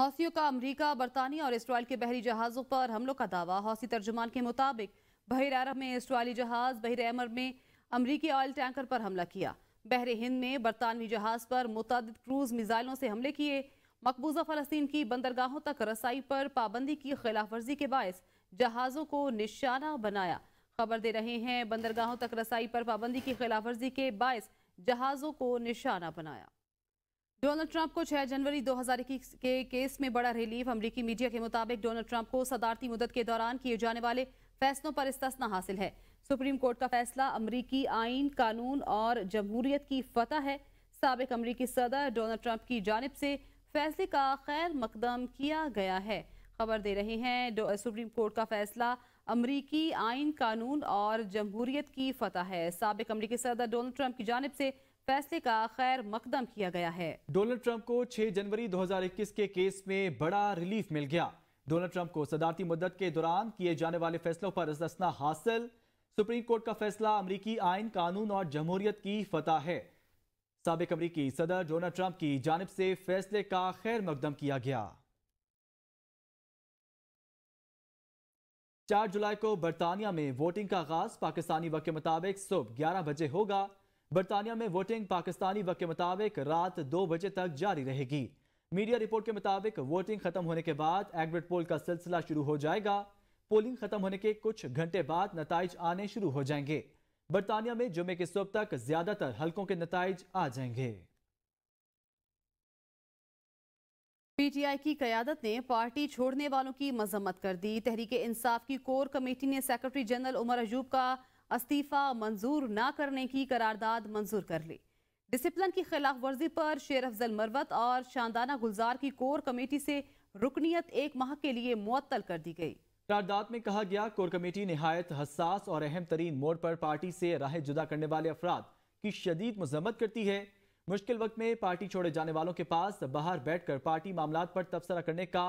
हौसियों का अमरीका बरतानिया और इसराइल के बहरी जहाज़ों पर हमलों का दावा हौसी तर्जुमान के मुताबिक बहर अरब में इसराइली जहाज़ बहर अमर में अमरीकी ऑयल टैंकर पर हमला किया बहर हिंद में बरतानवी जहाज़ पर मुतद क्रूज़ मिज़ाइलों से हमले किए मकबूजा फ़लस्तीन की बंदरगाहों तक रसाई पर पाबंदी की खिलाफ वर्जी के बायस जहाज़ों को निशाना बनाया खबर दे रहे हैं बंदरगाहों तक रसाई पर पाबंदी की खिलाफ वर्जी के बायस जहाज़ों को निशाना बनाया डोनाल्ड ट्रंप को 6 जनवरी 2021 के केस में बड़ा रिलीफ अमरीकी मीडिया के मुताबिक डोनाल्ड ट्रंप को सदारती मुदत के दौरान किए जाने वाले फैसलों पर इस्तना हासिल है सुप्रीम कोर्ट का फैसला अमरीकी आइन कानून और जमहूरियत की फतह है सबक अमरीकी सदर डोनाल्ड ट्रंप की जानब से फैसले का खैर मकदम किया गया है खबर दे रहे हैं सुप्रीम कोर्ट का फैसला अमरीकी आइन कानून और जमहूरियत की फतह है सबक अमरीकी सदर डोनाल्ड ट्रंप की जानब से फैसले का खैर मकदम किया गया है डोनाल्ड ट्रंप को 6 जनवरी 2021 के केस में बड़ा रिलीफ मिल गया डोनाल्ड ट्रंप को सदारती मुद्दत के दौरान किए जाने वाले फैसलों पर रसना हासिल सुप्रीम कोर्ट का फैसला अमरीकी आयन कानून और जमहूरियत की फतह है सबक अमरीकी सदर डोनाल्ड ट्रंप की जानब से फैसले का खैर मकदम किया गया चार जुलाई को बरतानिया में वोटिंग का आगाज पाकिस्तानी वक्त के मुताबिक सुबह ग्यारह बजे होगा बरतानिया में वोटिंग पाकिस्तानी वक्त के मुताबिक रात दो बजे तक जारी रहेगी मीडिया रिपोर्ट के मुताबिक वोटिंग खत्म होने के बाद एग्जिट पोल का सिलसिला शुरू हो जाएगा पोलिंग खत्म होने के कुछ घंटे बाद नतज आने शुरू हो जाएंगे बरतानिया में जुमे के सुबह तक ज्यादातर हल्कों के नतज आ जाएंगे पीटीआई की क्यादत ने पार्टी छोड़ने वालों की मजम्मत कर दी तहरीक इंसाफ की कोर कमेटी ने सेक्रेटरी जनरल उमर अजूब का इस्तीफा मंजूर ना करने की करारदाद मंजूर कर ली डिसिप्लिन की खिलाफ वर्जी पर शेर अफजल मरवत और शानदाना गुलजार की कोर कमेटी से रुकनीत एक माह के लिए मुअत्तल कर दी गई करारदाद में कहा गया कोर कमेटी नहायत हसास और अहम तरीन मोड़ पर पार्टी से राह जुदा करने वाले अफराद की शदीद मजम्मत करती है मुश्किल वक्त में पार्टी छोड़े जाने वालों के पास बाहर बैठकर पार्टी मामला पर तबसरा करने का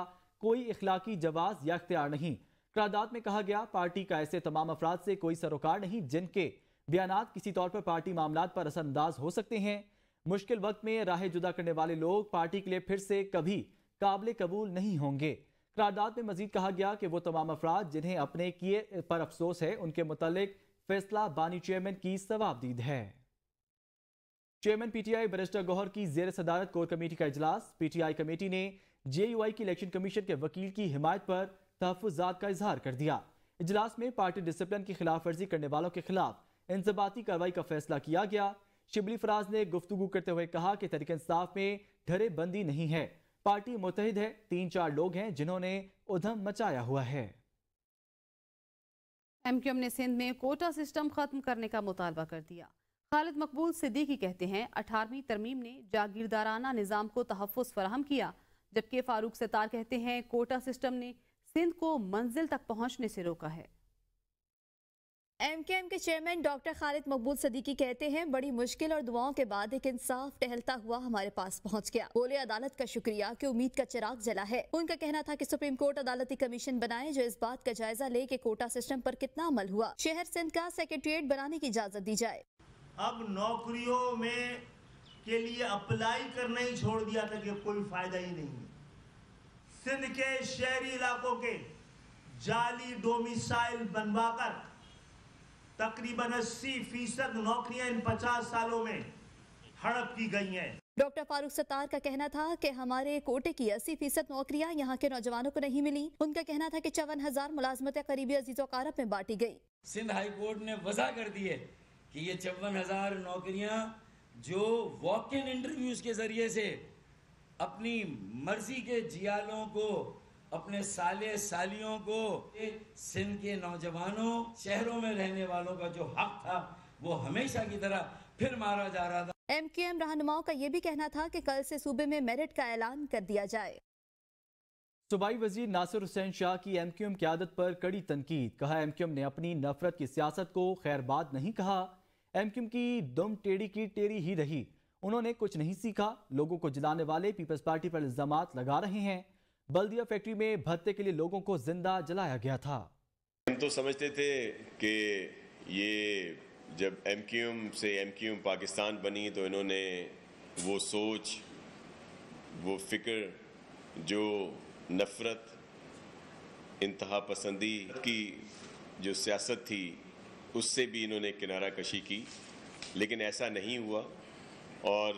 कोई इखलाकी जवाब या अख्तियार नहीं करारदाद में कहा गया पार्टी का ऐसे तमाम अफराद से कोई सरोकार नहीं जिनके बयान किसी तौर पर पार्टी मामला पर असरअंदाज हो सकते हैं मुश्किल वक्त में राह जुदा करने वाले लोग पार्टी के लिए फिर से कभी काबिल कबूल नहीं होंगे करारदाद में मजीद कहा गया कि वो तमाम अफराद जिन्हें अपने किए पर अफसोस है उनके मुतलक फैसला बानी चेयरमैन की सवाबदीद है चेयरमैन पीटीआई बरिस्टर गौहर की जेर सदारत कोर कमेटी का इजलास पीटीआई कमेटी ने जेयूआई की इलेक्शन कमीशन के वकील की हिमायत पर तहफात का इजहार कर दिया इजलास में पार्टी डिसिप्लिन की खिलाफ वर्जी करने वालों के खिलाफ इंजबाती कार्रवाई का फैसला किया गया शिबली फराज ने गुफ्तु करते हुए कहा कि तरीके इंसाफ में धरे बंदी नहीं है पार्टी मुतहद है तीन चार लोग हैं जिन्होंने उधम मचाया हुआ है एम क्यू एम ने सिंध में कोटा सिस्टम खत्म करने का मुतालबा कर दिया खालिद मकबूल सिद्दीकी कहते हैं अठारहवीं तरमीम ने जागीरदाराना निज़ाम को तहफ़ फराहम किया जबकि फारूक सतार कहते हैं कोटा सिस्टम ने सिंध को मंजिल तक पहुंचने से रोका है एम के एम के चेयरमैन डॉक्टर खालिद मकबूल सदीकी कहते हैं बड़ी मुश्किल और दुआओं के बाद एक इंसाफ टहलता हुआ हमारे पास पहुंच गया बोले अदालत का शुक्रिया कि उम्मीद का चिराग जला है उनका कहना था कि सुप्रीम कोर्ट अदालती कमीशन बनाए जो इस बात का जायजा ले कि कोटा सिस्टम पर कितना अमल हुआ शहर सिंध का सेक्रेटरीट बनाने की इजाजत दी जाए अब नौकरियों में के लिए अप्लाई करना ही छोड़ दिया था कि कोई फायदा ही नहीं है सिंध के शहरी इलाकों के जाली डोमिसाइल बनवाकर तकरीबन 80 फीसद नौकरियां इन 50 सालों में हड़प की गई हैं डॉक्टर फारूक सत्तार का कहना था कि हमारे कोटे की अस्सी फीसद नौकरियाँ यहाँ के नौजवानों को नहीं मिली उनका कहना था कि चौवन हजार मुलाजमतें करीबी अजीजों कारब में बांटी गई सिंध हाई कोर्ट ने वजह कर दी है कि ये चौवन हजार नौकरियाँ जो वॉक इन इंटरव्यूज के जरिए से अपनी मर्जी के जियालों को अपने साले सालियों को सिंध के नौजवानों शहरों में रहने वालों का जो हक था वो हमेशा की तरह फिर मारा जा रहा था एम के एम रहनुमाओं का ये भी कहना था कि कल से सूबे में मेरिट का ऐलान कर दिया जाए सूबाई वजीर नासिर हुसैन शाह की एम क्यू एम क्यादत पर कड़ी तनकीद कहा एम क्यू एम ने अपनी नफरत की सियासत को खैरबाद नहीं कहा एम क्यू एम की दुम टेढ़ी की टेढ़ी ही रही उन्होंने कुछ नहीं सीखा लोगों को जलाने वाले पीपल्स पार्टी पर इल्जाम लगा रहे हैं बल्दिया फैक्ट्री में भत्ते के लिए लोगों को जिंदा जलाया गया था हम तो समझते थे कि ये जब एम से एम पाकिस्तान बनी तो इन्होंने वो सोच वो फिक्र जो नफरत इंतहा पसंदी की जो सियासत थी उससे भी इन्होंने किनारा कशी की लेकिन ऐसा नहीं हुआ और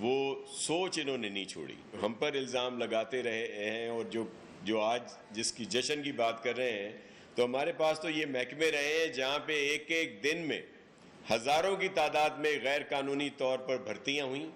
वो सोच इन्होंने नहीं छोड़ी हम पर इल्ज़ाम लगाते रहे हैं और जो जो आज जिसकी जश्न की बात कर रहे हैं तो हमारे पास तो ये महकमे रहे हैं जहाँ पे एक एक दिन में हज़ारों की तादाद में गैर कानूनी तौर पर भर्तियाँ हुई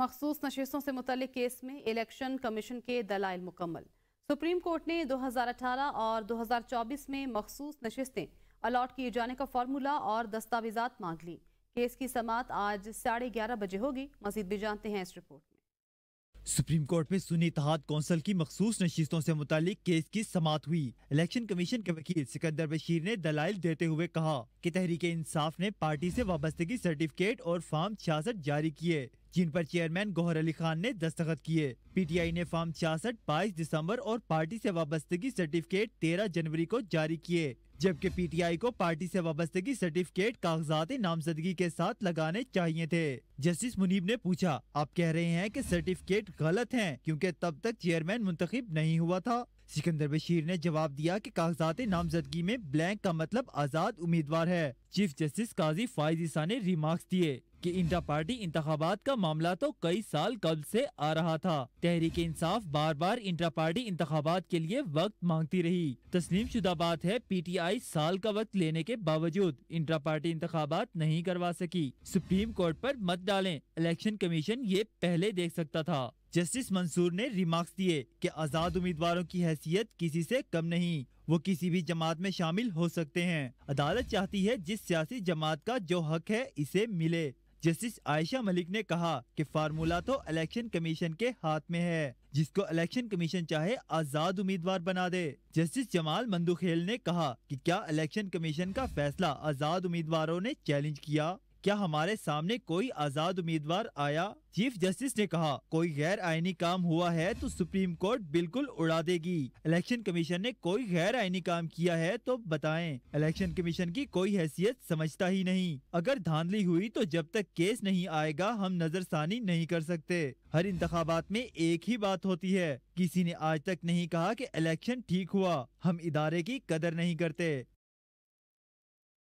मखसूस नशस्तों से मुतल केस में इलेक्शन कमीशन के दलाइल मुकम्मल सुप्रीम कोर्ट ने 2018 और 2024 में मखसूस नशस्तें अलाट किए जाने का फार्मूला और दस्तावेजात मांग ली केस की समात आज साढ़े ग्यारह बजे होगी मजीद भी जानते हैं इस रिपोर्ट में सुप्रीम कोर्ट में सुनी इतिहाद कौंसिल की मखसूस नशीतों से मुतालिक केस की समात हुई इलेक्शन कमीशन के वकील सिकंदर बशीर ने दलाइल देते हुए कहा कि तहरीक इंसाफ ने पार्टी से वाबस्तगी सर्टिफिकेट और फॉर्म छियासठ जारी किए जिन पर चेयरमैन गौहर अली खान ने दस्तखत किए पीटीआई ने फॉर्म छियासठ बाईस दिसंबर और पार्टी से वाबस्तगी सर्टिफिकेट तेरह जनवरी को जारी किए जबकि पीटीआई को पार्टी से वाबस्तगी सर्टिफिकेट कागजात नामजदगी के साथ लगाने चाहिए थे जस्टिस मुनीब ने पूछा आप कह रहे हैं कि सर्टिफिकेट गलत हैं क्योंकि तब तक चेयरमैन मुंतखब नहीं हुआ था सिकंदर बशीर ने जवाब दिया कि कागजात नामजदगी में ब्लैंक का मतलब आज़ाद उम्मीदवार है चीफ जस्टिस काजी फायज ईसा ने रिमार्क्स दिए कि इंटर पार्टी इंतबात का मामला तो कई साल कबल से आ रहा था तहरीक इंसाफ बार बार इंटर पार्टी इंतबात के लिए वक्त मांगती रही तस्लीम शुदा बात है पी टी आई साल का वक्त लेने के बावजूद इंटर पार्टी इंतबात नहीं करवा सकी सुप्रीम कोर्ट आरोप मत डालें इलेक्शन कमीशन ये पहले देख सकता था जस्टिस मंसूर ने रिमार्क्स दिए कि आज़ाद उम्मीदवारों की हैसियत किसी से कम नहीं वो किसी भी जमात में शामिल हो सकते हैं अदालत चाहती है जिस सियासी जमात का जो हक है इसे मिले जस्टिस आयशा मलिक ने कहा कि फार्मूला तो इलेक्शन कमीशन के हाथ में है जिसको इलेक्शन कमीशन चाहे आजाद उम्मीदवार बना दे जस्टिस जमाल मंदूखेल ने कहा कि क्या इलेक्शन कमीशन का फैसला आजाद उम्मीदवारों ने चैलेंज किया क्या हमारे सामने कोई आजाद उम्मीदवार आया चीफ जस्टिस ने कहा कोई गैर आईनी काम हुआ है तो सुप्रीम कोर्ट बिल्कुल उड़ा देगी इलेक्शन कमीशन ने कोई गैर आईनी काम किया है तो बताएं इलेक्शन कमीशन की कोई हैसियत समझता ही नहीं अगर धांधली हुई तो जब तक केस नहीं आएगा हम नजरसानी नहीं कर सकते हर इंतबात में एक ही बात होती है किसी ने आज तक नहीं कहा कि इलेक्शन ठीक हुआ हम इदारे की कदर नहीं करते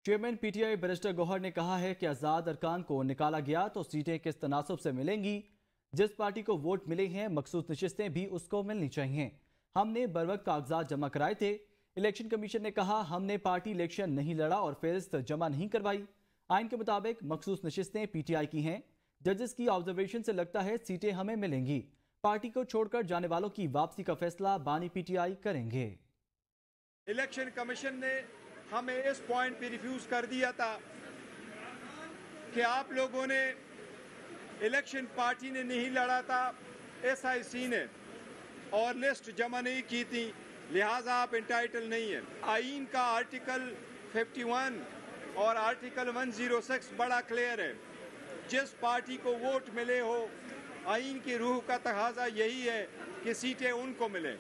चेयरमैन पीटीआई बैरिस्टर गौहर ने कहा है कि आज़ाद अरकान को निकाला गया तो सीटें किस तनासब से मिलेंगी जिस पार्टी को वोट मिले हैं मखसूस नशस्तें भी उसको मिलनी चाहिए हमने बरवक कागजात जमा कराए थे इलेक्शन कमीशन ने कहा हमने पार्टी इलेक्शन नहीं लड़ा और फहरिस्त जमा नहीं करवाई आइन के मुताबिक मखसूस नशस्तें पीटीआई की हैं जजेस की ऑब्जर्वेशन से लगता है सीटें हमें मिलेंगी पार्टी को छोड़कर जाने वालों की वापसी का फैसला बानी पीटीआई करेंगे इलेक्शन कमीशन ने हमें इस पॉइंट पे रिफ्यूज़ कर दिया था कि आप लोगों ने इलेक्शन पार्टी ने नहीं लड़ा था एसआईसी ने और लिस्ट जमा नहीं की थी लिहाजा आप इंटाइटल नहीं है आइन का आर्टिकल 51 और आर्टिकल 106 बड़ा क्लियर है जिस पार्टी को वोट मिले हो आइन की रूह का तकाजा यही है कि सीटें उनको मिलें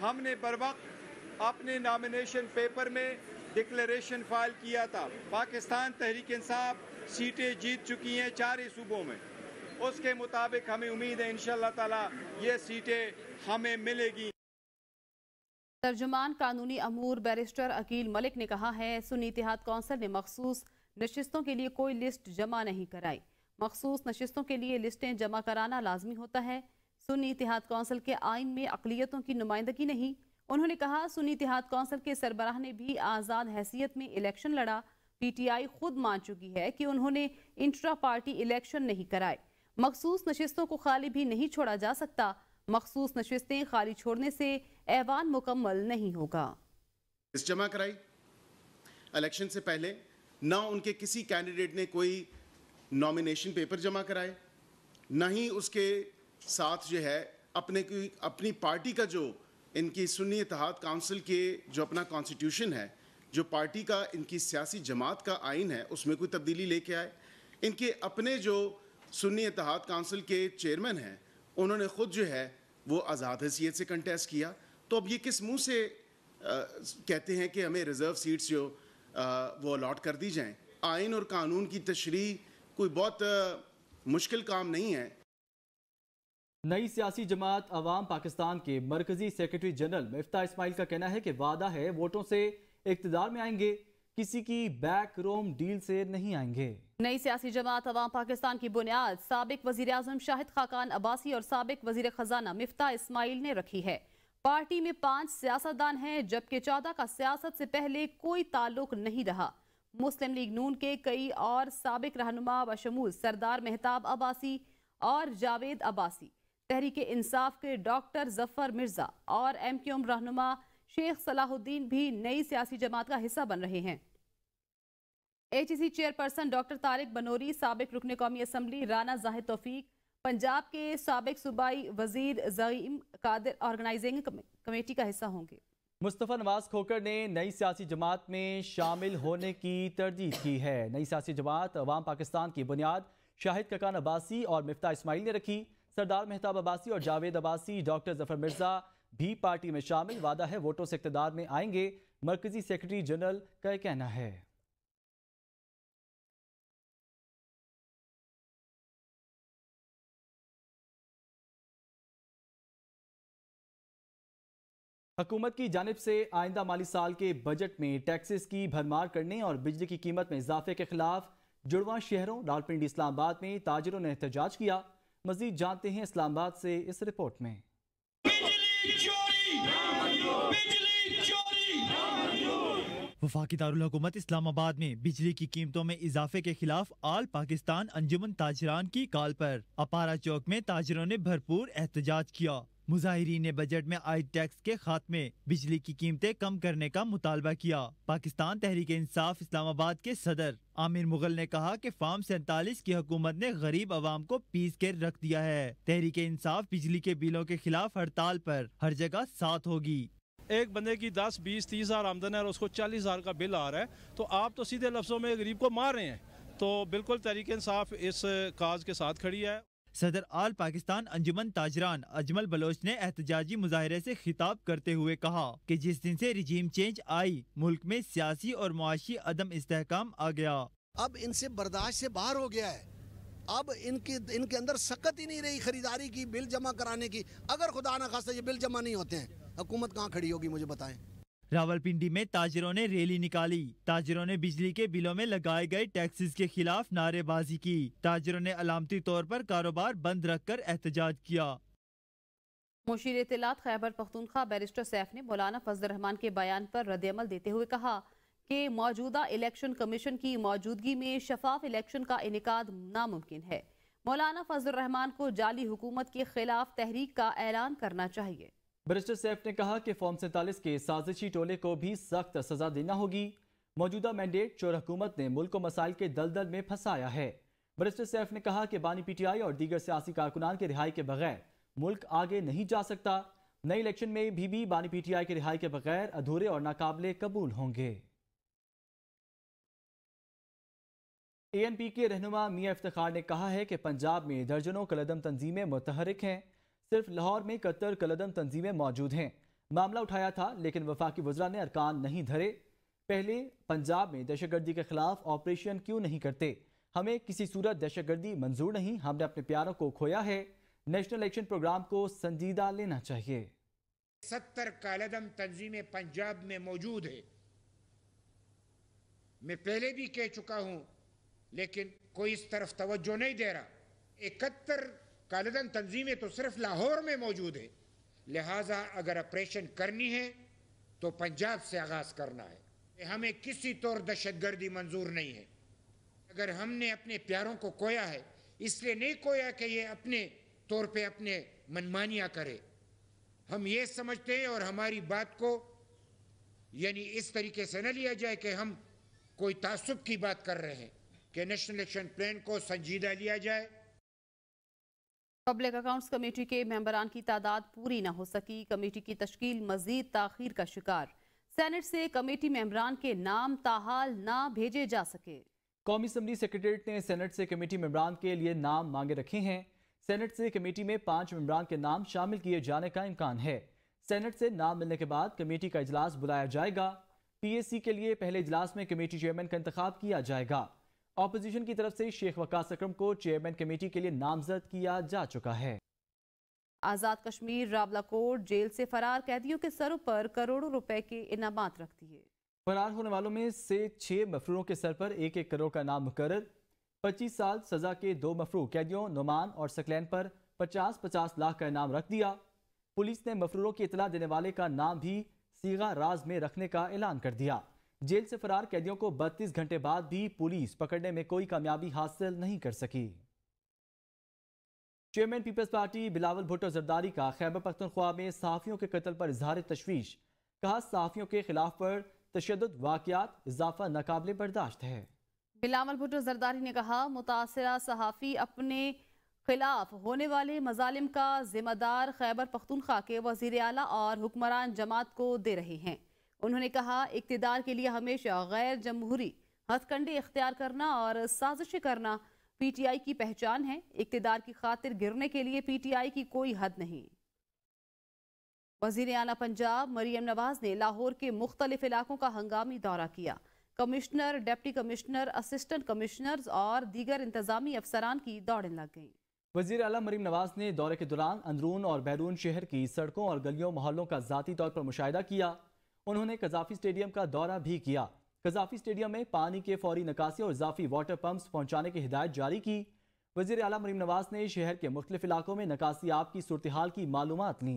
हमने बर वक्त अपने नामिनेशन पेपर में डिक्लेरेशन फाइल किया था पाकिस्तान तहरीक इंसाफ सीटें जीत चुकी हैं चार ही सूबों में उसके मुताबिक हमें उम्मीद है इन ताला ये सीटें हमें मिलेगी तर्जुमान कानूनी अमूर बैरिस्टर अकील मलिक ने कहा है सुनी इतिहाद कौंसिल ने मखसूस नशस्तों के लिए कोई लिस्ट जमा नहीं कराई मखसूस नशस्तों के लिए लिस्टें जमा कराना लाजमी होता है सुनी इतिहाद कौंसिल के आइन में अकलीतों की नुमाइंदगी नहीं उन्होंने कहा सुनी इतिहाद कौंसिल के सरबराह ने भी आज़ाद हैसियत में इलेक्शन लड़ा पीटीआई खुद मान चुकी है कि उन्होंने इंट्रा पार्टी इलेक्शन नहीं कराए मखसूस नशस्तों को खाली भी नहीं छोड़ा जा सकता मखसूस नशस्तें खाली छोड़ने से ऐवान मुकम्मल नहीं होगा इस जमा कराई इलेक्शन से पहले ना उनके किसी कैंडिडेट ने कोई नॉमिनेशन पेपर जमा कराए ना ही उसके साथ जो है अपने की अपनी पार्टी का जो इनकी सुन्नी इतिहाद काउंसिल के जो अपना कॉन्स्टिट्यूशन है जो पार्टी का इनकी सियासी जमात का आइन है उसमें कोई तब्दीली लेके आए इनके अपने जो सुन्नी इतिहाद काउंसिल के चेयरमैन हैं उन्होंने ख़ुद जो है वो आज़ाद हैसीत से कंटेस्ट किया तो अब ये किस मुंह से आ, कहते हैं कि हमें रिज़र्व सीट्स जो आ, वो अलाट कर दी जाएँ आइन और कानून की तशरी कोई बहुत आ, मुश्किल काम नहीं है नई सियासी जमात अवाम पाकिस्तान के मरकजी सेक्रेटरी जनरल मफ्ता इसमाइल का कहना है कि वादा है वोटों से इकतदार में आएंगे किसी की बैक रोम डील से नहीं आएंगे नई सियासी जमात अवाम पाकिस्तान की बुनियाद सबक वजी अजम शाहिद खाकान अब्बासी और सबक वजीर खजाना मफ्ता इसमाइल ने रखी है पार्टी में पांच सियासतदान हैं जबकि चौदह का सियासत से पहले कोई ताल्लुक नहीं रहा मुस्लिम लीग नून के कई और सबक रहनुमा बशमूल सरदार मेहताब अब्बासी और जावेद अब्बासी तहरीक इंसाफ के डॉक्टर जफर मिर्जा और एम उम रहनुमा शेख सलाहुद्दीन भी नई सियासी जमात का हिस्सा बन रहे हैं H E chairperson doctor Tariq Banuri सबक रुकन कौमी असम्बली राना जाहिद तोफीक पंजाब के सबक सूबाई वजीर जईम कादिर ऑर्गेनाइजिंग कमेटी का हिस्सा होंगे मुस्तफ़ा नवाज खोकर ने नई सियासी जमात में शामिल होने की तरजीह की है नई सियासी जमात अवाम पाकिस्तान की बुनियाद शाहिद ककान अब्बासी और मिफ्ता इसमाइल ने रखी सरदार मेहताब अब्बासी और जावेद अब्बासी डॉक्टर जफर मिर्जा भी पार्टी में शामिल वादा है वोटों से इकतदार में आएंगे मरकजी सेक्रेटरी जनरल का कहना है हुकूमत की जानब से आइंदा माली साल के बजट में टैक्सेस की भरमार करने और बिजली की कीमत में इजाफे के खिलाफ जुड़वा शहरों लालपिंडी इस्लामाबाद में ताजरों ने एहतजाज किया मजीद जानते हैं इस्लामाबाद से इस रिपोर्ट में वफाकी दारकूमत इस्लामाबाद में बिजली की कीमतों में इजाफे के खिलाफ आल पाकिस्तान अंजुमन ताजरान की कॉल पर अपारा चौक में ताजरों ने भरपूर एहतजाज किया मुजाहरीन ने बजट में आई टैक्स के खात्मे बिजली की कीमतें कम करने का मुतालबा किया पाकिस्तान तहरीक इंसाफ इस्लामाबाद के सदर आमिर मुगल ने कहा कि फार्म सैतालीस की हुकूमत ने गरीब आवाम को पीस के रख दिया है तहरीक इंसाफ बिजली के बिलों के खिलाफ हड़ताल पर हर जगह साथ होगी एक बंदे की दस बीस तीस हज़ार आमदन है और उसको चालीस हज़ार का बिल आ रहा है तो आप तो सीधे लफ्ज़ों में गरीब को मार रहे हैं तो बिल्कुल तहरीक इंसाफ इस काज के साथ खड़ी है सदर आल पाकिस्तान अंजुमन ताजरान अजमल बलोच ने एहतजाजी मुजाहरे से खिताब करते हुए कहा कि जिस दिन से रिजीम चेंज आई मुल्क में सियासी और मुआशी अदम इस्तेकाम आ गया अब इनसे बर्दाश्त से बाहर हो गया है अब इनकी इनके अंदर सकत ही नहीं रही खरीदारी की बिल जमा कराने की अगर खुदा ना खासा ये बिल जमा नहीं होते हैं हुकूमत कहाँ खड़ी होगी मुझे बताएं रावलपिंडी में ताजिरों ने रैली निकाली ताजिरों ने बिजली के बिलों में लगाए गए टैक्सेस के खिलाफ नारेबाजी की ताजिरों ने अलामती तौर पर कारोबार बंद रखकर एहतजाज किया मुशीर इतलात खैबर पख्तूनखा बैरिस्टर सैफ ने मौलाना फजल रहमान के बयान पर रद्दमल देते हुए कहा कि मौजूदा इलेक्शन कमीशन की मौजूदगी में शफाफ इलेक्शन का इनका नामुमकिन है मौलाना फजल रहमान को जाली हुकूमत के खिलाफ तहरीक का ऐलान करना चाहिए बरिस्टर सैफ ने कहा कि फॉर्म सैंतालीस के साजिशी टोले को भी सख्त सजा देना होगी मौजूदा मैंडेट चोर हुकूमत ने मुल्क को मसाइल के दलदल में फंसाया है बरिस्टर सैफ ने कहा कि बानी पीटीआई और दीगर सियासी कारकुनान के रिहाई के बगैर मुल्क आगे नहीं जा सकता नए इलेक्शन में भी, भी बानी पीटीआई के रिहाई के बगैर अधूरे और नाकाबले कबूल होंगे ए एन पी के रहनुमा मियाँ इफ्तार ने कहा है कि पंजाब में दर्जनों कलदम तंजीमें मुतहरक हैं सिर्फ लाहौर में इकहत्तर कलदम तंजीमें मौजूद हैं मामला उठाया था लेकिन वफाकी वजरा ने अरकान नहीं धरे पहले पंजाब में दहशतगर्दी के खिलाफ ऑपरेशन क्यों नहीं करते हमें किसी सूरत दहशतगर्दी मंजूर नहीं हमने अपने प्यारों को खोया है नेशनल एक्शन प्रोग्राम को संजीदा लेना चाहिए सत्तर कालदम तंजीमें पंजाब में मौजूद है मैं पहले भी कह चुका हूं लेकिन कोई इस तरफ तवज्जो नहीं दे रहा इकहत्तर कालदन तंजीमें तो सिर्फ लाहौर में मौजूद है लिहाजा अगर ऑपरेशन करनी है तो पंजाब से आगाज़ करना है हमें किसी तौर दहशत गर्दी मंजूर नहीं है अगर हमने अपने प्यारों को कोया है इसलिए नहीं कोया कि ये अपने तौर पे अपने मनमानिया करे हम ये समझते हैं और हमारी बात को यानी इस तरीके से न लिया जाए कि हम कोई तासुब की बात कर रहे हैं कि नेशनल एक्शन प्लान को संजीदा लिया जाए पब्लिक अकाउंट्स कमेटी के मेंबरान की तादाद पूरी न हो सकी कमेटी की तश्कील मजीद ताखिर का शिकार सेनेट से कमेटी मेंबरान के नाम ताहाल ना भेजे जा सके कौमी असम्बली सेक्रेटरीट ने सेनेट से कमेटी मेंबरान के लिए नाम मांगे रखे हैं सेनेट से कमेटी में पांच मेंबरान के नाम शामिल किए जाने का इम्कान है सेनेट से नाम मिलने के बाद कमेटी का इजलास बुलाया जाएगा सी के लिए पहले इजलास में कमेटी चेयरमैन का इंतखा किया जाएगा ऑपोजिशन की तरफ से शेख वकास अक्रम को चेयरमैन कमेटी के लिए नामजद किया जा चुका है आज़ाद कश्मीर कोर्ट जेल से फरार कैदियों के सरों पर करोड़ों रुपए के इनाम रख दिए फरार होने वालों में से छह मफरूरों के सर पर एक एक करोड़ का नाम मुकर पच्चीस साल सजा के दो मफरू कैदियों नुमान और सकलैन पर पचास पचास लाख का इनाम रख दिया पुलिस ने मफरूरों की इतला देने वाले का नाम भी सीगा राज में रखने का ऐलान कर दिया जेल से फरार कैदियों को 32 घंटे बाद भी पुलिस पकड़ने में कोई कामयाबी हासिल नहीं कर सकी chairman peoples party Bilawal Bhutto Zardari का खैबर पख्तनख्वा में सहाफ़ियों के कत्ल पर इजहार तशवीश कहा सहाफ़ियों के खिलाफ पर तशद वाकत इजाफा नाकबले बर्दाश्त है बिलावल भुट्टो जरदारी ने कहा मुतासर सहाफ़ी अपने खिलाफ होने वाले मजालिम का जिम्मेदार खैबर पख्तनख्वा के वजीर अला और हुक्मरान जमात को दे रहे हैं उन्होंने कहा इकतदार के लिए हमेशा गैर जमहूरी हथकंडे इख्तियार करना और साजिश करना पीटीआई की पहचान है इकतदार की खातिर गिरने के लिए पीटीआई की कोई हद नहीं वजीर आला पंजाब मरीम नवाज ने लाहौर के मुख्तलिफ इलाकों का हंगामी दौरा किया commissioner deputy commissioner assistant commissioners और दीगर इंतजामी अफसरान की दौड़ें लग गई वजीर अला मरीम नवाज ने दौरे के दौरान अंदरून और बैरून शहर की सड़कों और गलियों मोहल्लों का जाती तौर पर मुशाह किया उन्होंने कजाफी स्टेडियम का दौरा भी किया कजाफी स्टेडियम में पानी के फौरी निकासी और इजाफी वाटर पंप्स पहुंचाने की हिदायत जारी की वजीर अला मरीम नवाज ने शहर के मुख्तलिफ इलाकों में निकासी आप की सूरत हाल की मालूम ली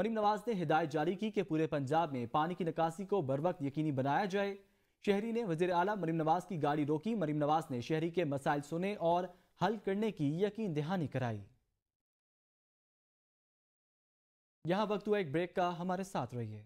मरीम नवाज ने हिदायत जारी की कि पूरे पंजाब में पानी की निकासी को बर वक्त यकीनी बनाया जाए शहरी ने वजीर अला मरीम नवाज की गाड़ी रोकी मरीम नवाज ने शहरी के मसाइल सुने और हल करने की यकीन दहानी कराई यहाँ वक्त हुआ एक ब्रेक का हमारे साथ रहिए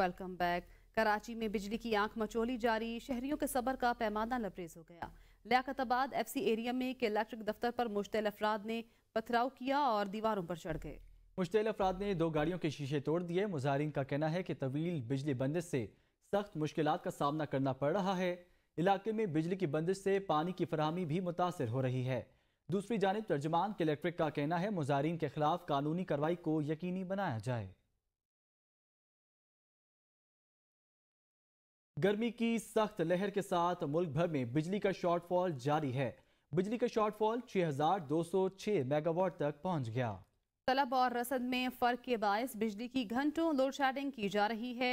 वेलकम बैक कराची में बिजली की आंख मचोली जारी शहरियों के सबर का पैमाना लबरेज हो गया लियाकताबाद एफ सी एरिया में एक इलेक्ट्रिक दफ्तर पर मुश्तल अफराद ने पथराव किया और दीवारों पर चढ़ गए मुश्तल अफराद ने दो गाड़ियों के शीशे तोड़ दिए मुजाहन का कहना है कि तवील बिजली बंदिश से सख्त मुश्किल का सामना करना पड़ रहा है इलाके में बिजली की बंदिश से पानी की फरहमी भी मुतासर हो रही है दूसरी जानब तर्जमान के इलेक्ट्रिक का कहना है मुजाहन के खिलाफ कानूनी कार्रवाई को यकीनी बनाया जाए गर्मी की सख्त लहर के साथ मुल्क भर में बिजली का शॉर्टफॉल जारी है बिजली का शॉर्टफॉल 6,206 मेगावाट तक पहुंच गया तलब और रसद में फर्क के बायस बिजली की घंटों लोड शेडिंग की जा रही है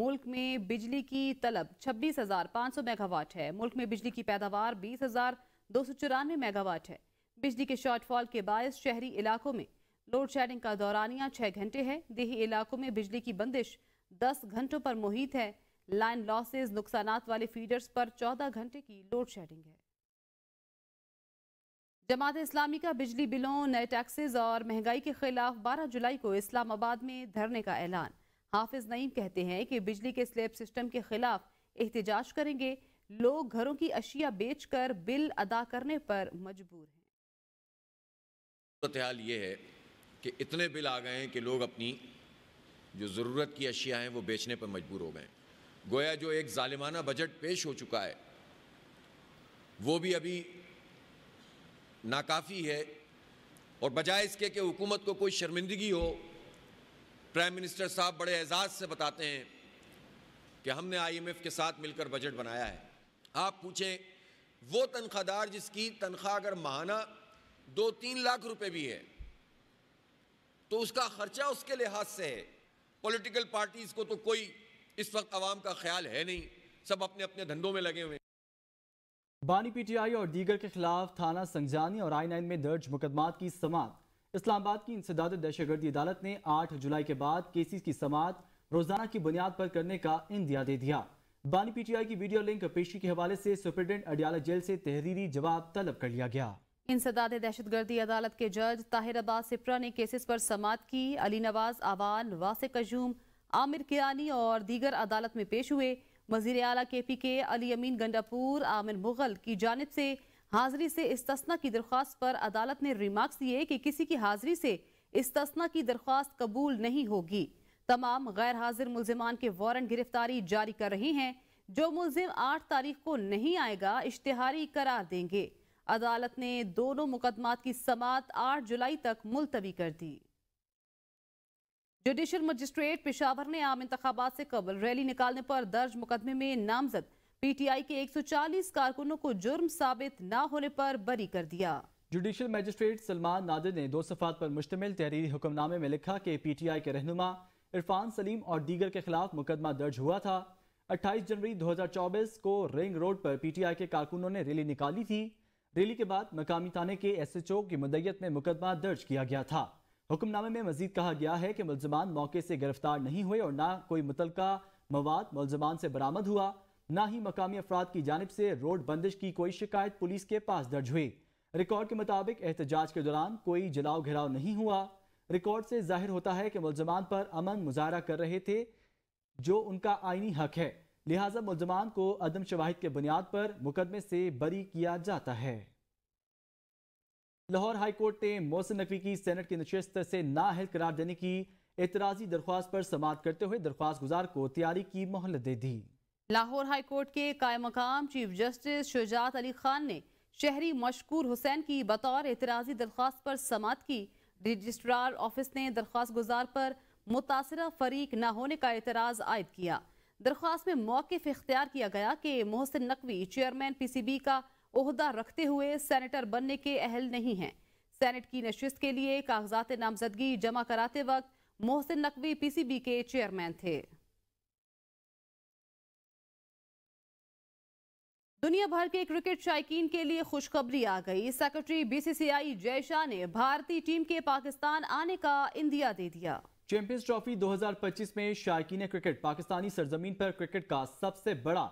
मुल्क में बिजली की तलब 26,500 मेगावाट है मुल्क में बिजली की पैदावार बीस हजार दो सौ चौरानवे मेगावाट है बिजली के शॉर्टफॉल के बायस शहरी इलाकों में लोड शेडिंग का दौरानिया छह घंटे है देही इलाकों में बिजली की बंदिश दस घंटों पर मुहित है लाइन लॉसेज नुकसान वाले फीडर्स पर 14 घंटे की लोड शेडिंग है जमात इस्लामी का बिजली बिलों नए टैक्सेस और महंगाई के खिलाफ 12 जुलाई को इस्लामाबाद में धरने का ऐलान हाफिज नईम कहते हैं कि बिजली के स्लेब सिस्टम के खिलाफ एहतजाज करेंगे लोग घरों की अशिया बेचकर बिल अदा करने पर मजबूर हैं सूरत ये है कि इतने बिल आ गए हैं कि लोग अपनी जो ज़रूरत की अशिया हैं वो बेचने पर मजबूर हो गए हैं गोया जो एक ालिमाना बजट पेश हो चुका है वो भी अभी नाकाफ़ी है और बजाय इसके कि हुकूमत को कोई शर्मिंदगी हो प्राइम मिनिस्टर साहब बड़े एजाज़ से बताते हैं कि हमने आईएमएफ के साथ मिलकर बजट बनाया है आप पूछें वो तनख्वाहदार जिसकी तनख्वाह अगर माहाना दो तीन लाख रुपए भी है तो उसका ख़र्चा उसके लिहाज से है पॉलिटिकल पार्टीज़ को तो कोई इस वक्त आवाम का ख्याल है नहीं सब अपने अपने धंधों में लगे हुए बानी पीटीआई और दीगर के खिलाफ थाना संजानी और आई नाइन में दर्ज मुकदमा की समात इस्लामाबाद की इंसदाद दहशतगर्दी अदालत ने 8 जुलाई के बाद केसेस की समात रोजाना की बुनियाद पर करने का इंदिया दे दिया बानी पीटीआई की वीडियो लिंक पेशी के हवाले से सुप्रिटेंडेंट अडियाला जेल से तहरीरी जवाब तलब कर लिया गया इंसदाद दहशतगर्दी अदालत के जज ताहिर अब्बास सिप्रा ने केसेस पर समात की अली नवाज आवान वासिक कजूम आमिर किरानी और दीगर अदालत में पेश हुए वजीर अला के पी के अली अमीन गंडापुर आमिर मुगल की जानब से हाजिरी से इस्तना की दरख्वास्त पर अदालत ने रिमार्क्स दिए कि किसी की हाजिरी से इस्तना की दरख्वास्त कबूल नहीं होगी तमाम गैर हाजिर मुलजमान के वारंट गिरफ्तारी जारी कर रहे हैं जो मुलजिम आठ तारीख को नहीं आएगा इश्तहारी करार देंगे अदालत ने दोनों मुकदमात की समात आठ जुलाई तक मुलतवी कर दी जुडिशियल मजिस्ट्रेट पिशावर ने आम इंतबात से कबल रैली निकालने पर दर्ज मुकदमे में नामजद पीटीआई के 140 कारकुनों को जुर्म साबित न होने पर बरी कर दिया जुडिशियल मजिस्ट्रेट सलमान नादिर ने दो सफात पर मुश्तमिल तहरीरी हुक्मनामे में लिखा कि पीटीआई के रहनुमा इरफान सलीम और दीगर के खिलाफ मुकदमा दर्ज हुआ था अट्ठाईस जनवरी चौबीस को रिंग रोड पर पीटीआई के कारकुनों ने रैली निकाली थी रैली के बाद मकामी थाने के एसएचओ की मुदैयत में मुकदमा दर्ज किया गया था हुक्मनामे में मजीद कहा गया है कि मुलजमान मौके से गिरफ्तार नहीं हुए और ना कोई मुतलका मवाद मुलजमान से बरामद हुआ ना ही मकामी अफराद की जानब से रोड बंदिश की कोई शिकायत पुलिस के पास दर्ज हुई रिकॉर्ड के मुताबिक एहतजाज के दौरान कोई जलाओ घिराव नहीं हुआ रिकॉर्ड से जाहिर होता है कि मुलजमान पर अमन मुजाहरा कर रहे थे जो उनका आइनी हक है लिहाजा मुलजमान को अदम शवाहिद के बुनियाद पर मुकदमे से बरी किया जाता है लाहौर हाईकोर्ट ने मोहसिन नकवी की सेनेट की नशस्त से नाहल करार देने की एतराजी दरख्वास्त पर समाप्त करते हुए दरख्वास्त गुजार को तैयारी की मोहलत दे दी लाहौर हाईकोर्ट के काय मकाम चीफ जस्टिस शुजात अली खान ने शहरी मशकूर हुसैन की बतौर एतराज़ी दरख्वास्त पर समात की रजिस्ट्रार ऑफिस ने दरख्वास्त गुजार पर मुतासर फरीक न होने का एतराज़ आयद किया दरख्वास्त में मौक़ इख्तियार किया गया कि Mohsin Naqvi chairman P C B का ओहदा रखते हुए सेनेटर बनने के अहल नहीं हैं सेनेट की नशस्त के लिए कागजात नामजदगी जमा कराते वक्त मोहसिन नकवी पीसीबी के चेयरमैन थे दुनिया भर के क्रिकेट शायकीन के लिए खुशखबरी आ गई सेक्रेटरी बीसीसीआई जय शाह ने भारतीय टीम के पाकिस्तान आने का इंदिया दे दिया चैंपियंस ट्रॉफी 2025 में शायकीन क्रिकेट पाकिस्तानी सरजमीन पर क्रिकेट का सबसे बड़ा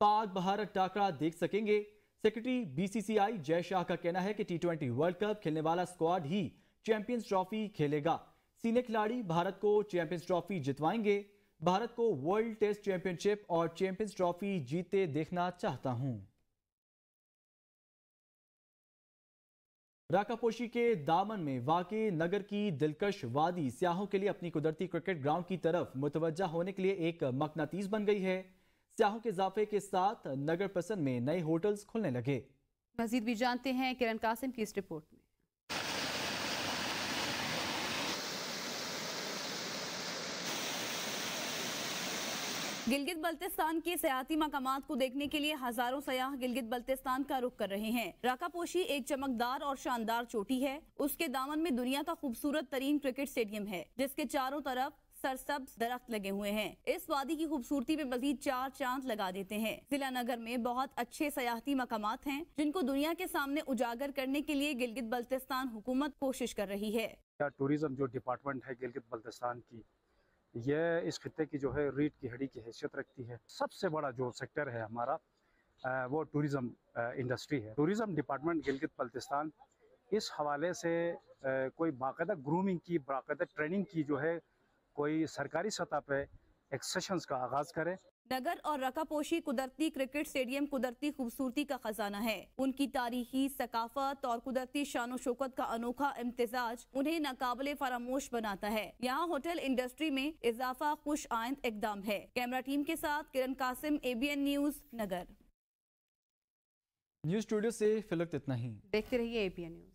पाक भारत टाकरा देख सकेंगे सेक्रेटरी बीसीसीआई जय शाह का कहना है कि टी ट्वेंटी वर्ल्ड कप खेलने वाला स्क्वाड ही चैंपियंस ट्रॉफी खेलेगा सीनियर खिलाड़ी भारत को चैंपियंस ट्रॉफी जितवाएंगे भारत को वर्ल्ड टेस्ट चैंपियनशिप और चैंपियंस ट्रॉफी जीते देखना चाहता हूं राकापोशी के दामन में वाके नगर की दिलकश वादी सियाहों के लिए अपनी कुदरती क्रिकेट ग्राउंड की तरफ मुतवजा होने के लिए एक मकनातीस बन गई है सियाहों के इजाफे के साथ नगर पसंद में नए होटल्स खुलने लगे मजीद भी जानते हैं किरण कासिम की इस रिपोर्ट में गिलगित बल्तिस्तान के सियाती मकाम को देखने के लिए हजारों सयाह गिलगित बल्तिस्तान का रुख कर रहे हैं राकापोशी एक चमकदार और शानदार चोटी है उसके दामन में दुनिया का खूबसूरत तरीन क्रिकेट स्टेडियम है जिसके चारों तरफ सरसब्ज दरख्त लगे हुए हैं इस वादी की खूबसूरती में मजीद चार चांद लगा देते हैं जिला नगर में बहुत अच्छे सयाहती मकाम हैं जिनको दुनिया के सामने उजागर करने के लिए गिलगित बल्तिस्तान हुकूमत कोशिश कर रही है टूरिज्म जो डिपार्टमेंट है गिलगित बल्तिस्तान की यह इस खत्े की जो है रीट की हड़ी की हैसियत रखती है सबसे बड़ा जो सेक्टर है हमारा वो टूरिज्म इंडस्ट्री है टूरिज्म डिपार्टमेंट गिलगित बल्तिस्तान इस हवाले से कोई बाकायदा ग्रूमिंग की बाकायदा ट्रेनिंग की जो है कोई सरकारी सतह पे एक्सेशंस का आगाज करे नगर और रकापोशी कुदरती क्रिकेट स्टेडियम कुदरती खूबसूरती का खजाना है उनकी तारीखी सकाफत और कुदरती शान शौकत का अनोखा इम्तजाज उन्हें नाकाबले फरामोश बनाता है यहाँ होटल इंडस्ट्री में इजाफा खुश आइंद इकदाम है कैमरा टीम के साथ किरण कासिम एबीएन न्यूज नगर न्यूज स्टूडियो ऐसी फिलहाल इतना ही देखते रहिए एबीएन न्यूज